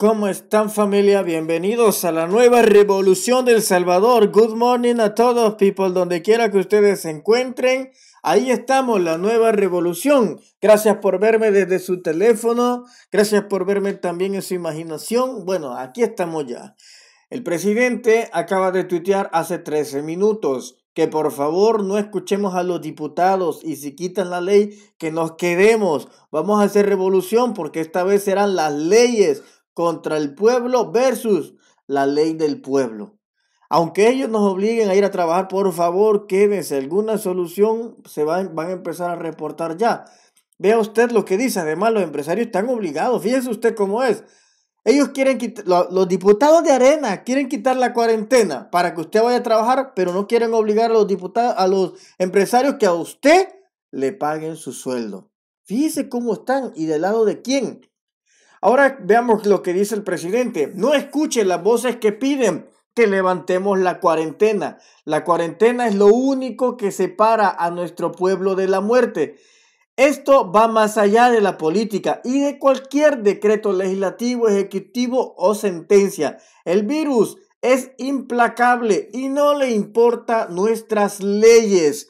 ¿Cómo están familia? Bienvenidos a la nueva revolución del Salvador. Good morning a todos, people, donde quiera que ustedes se encuentren. Ahí estamos, la nueva revolución. Gracias por verme desde su teléfono. Gracias por verme también en su imaginación. Bueno, aquí estamos ya. El presidente acaba de tuitear hace 13 minutos que por favor no escuchemos a los diputados y si quitan la ley, que nos quedemos. Vamos a hacer revolución porque esta vez serán las leyes contra el pueblo versus la ley del pueblo. Aunque ellos nos obliguen a ir a trabajar, por favor, quédense. Alguna solución se van, van a empezar a reportar ya. Vea usted lo que dice. Además, los empresarios están obligados. Fíjese usted cómo es. Ellos quieren quitar, los diputados de arena quieren quitar la cuarentena para que usted vaya a trabajar, pero no quieren obligar a los diputados, a los empresarios que a usted le paguen su sueldo. Fíjese cómo están y del lado de quién. Ahora veamos lo que dice el presidente. No escuche las voces que piden que levantemos la cuarentena. La cuarentena es lo único que separa a nuestro pueblo de la muerte. Esto va más allá de la política y de cualquier decreto legislativo, ejecutivo o sentencia. El virus es implacable y no le importa nuestras leyes.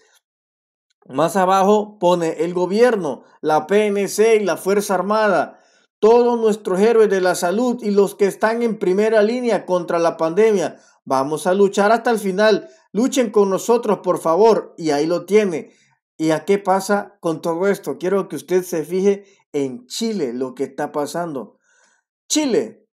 Más abajo pone el gobierno, la PNC y la Fuerza Armada todos nuestros héroes de la salud y los que están en primera línea contra la pandemia. Vamos a luchar hasta el final. Luchen con nosotros, por favor. Y ahí lo tiene. ¿Y a qué pasa con todo esto? Quiero que usted se fije en Chile, lo que está pasando. Chile,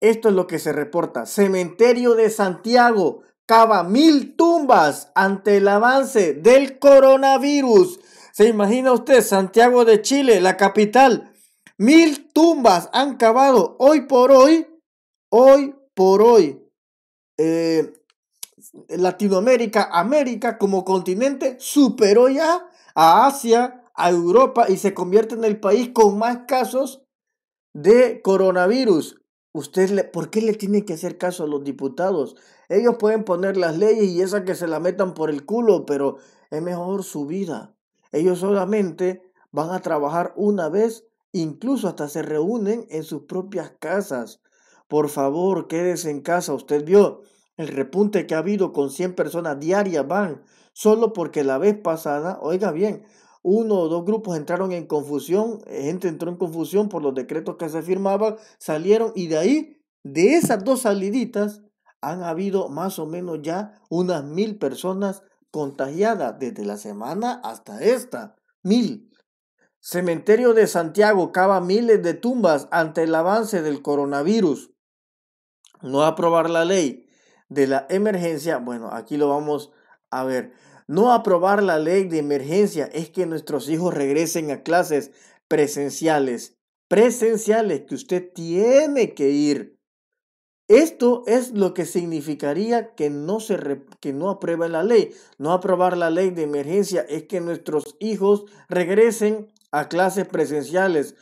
esto es lo que se reporta. Cementerio de Santiago cava mil tumbas ante el avance del coronavirus. ¿Se imagina usted Santiago de Chile, la capital? Mil tumbas han cavado hoy por hoy, hoy por hoy. Eh, Latinoamérica, América como continente superó ya a Asia, a Europa y se convierte en el país con más casos de coronavirus. Usted ¿Por qué le tienen que hacer caso a los diputados? Ellos pueden poner las leyes y esas que se la metan por el culo, pero es mejor su vida. Ellos solamente van a trabajar una vez Incluso hasta se reúnen en sus propias casas. Por favor, quédese en casa. Usted vio el repunte que ha habido con 100 personas diarias van, solo porque la vez pasada, oiga bien, uno o dos grupos entraron en confusión, eh, gente entró en confusión por los decretos que se firmaban, salieron y de ahí, de esas dos saliditas, han habido más o menos ya unas mil personas contagiadas desde la semana hasta esta. Mil. Cementerio de Santiago cava miles de tumbas ante el avance del coronavirus. No aprobar la ley de la emergencia. Bueno, aquí lo vamos a ver. No aprobar la ley de emergencia es que nuestros hijos regresen a clases presenciales. Presenciales que usted tiene que ir. Esto es lo que significaría que no, se que no aprueben la ley. No aprobar la ley de emergencia es que nuestros hijos regresen a clases presenciales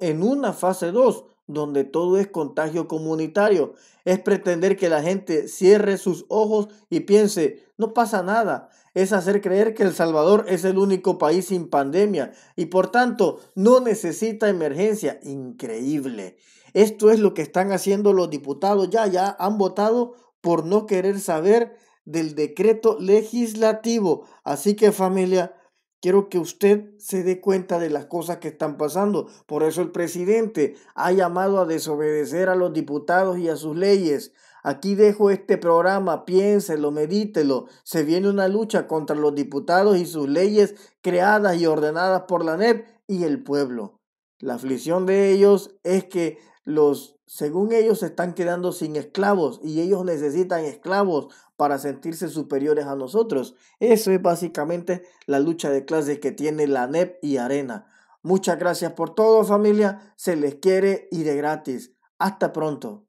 en una fase 2 donde todo es contagio comunitario. Es pretender que la gente cierre sus ojos y piense, no pasa nada. Es hacer creer que El Salvador es el único país sin pandemia y por tanto no necesita emergencia. Increíble. Esto es lo que están haciendo los diputados. Ya, ya han votado por no querer saber del decreto legislativo. Así que familia, Quiero que usted se dé cuenta de las cosas que están pasando. Por eso el presidente ha llamado a desobedecer a los diputados y a sus leyes. Aquí dejo este programa, piénselo, medítelo. Se viene una lucha contra los diputados y sus leyes creadas y ordenadas por la NEP y el pueblo. La aflicción de ellos es que los, según ellos, se están quedando sin esclavos y ellos necesitan esclavos para sentirse superiores a nosotros. Eso es básicamente la lucha de clases que tiene la NEP y Arena. Muchas gracias por todo familia, se les quiere y de gratis. Hasta pronto.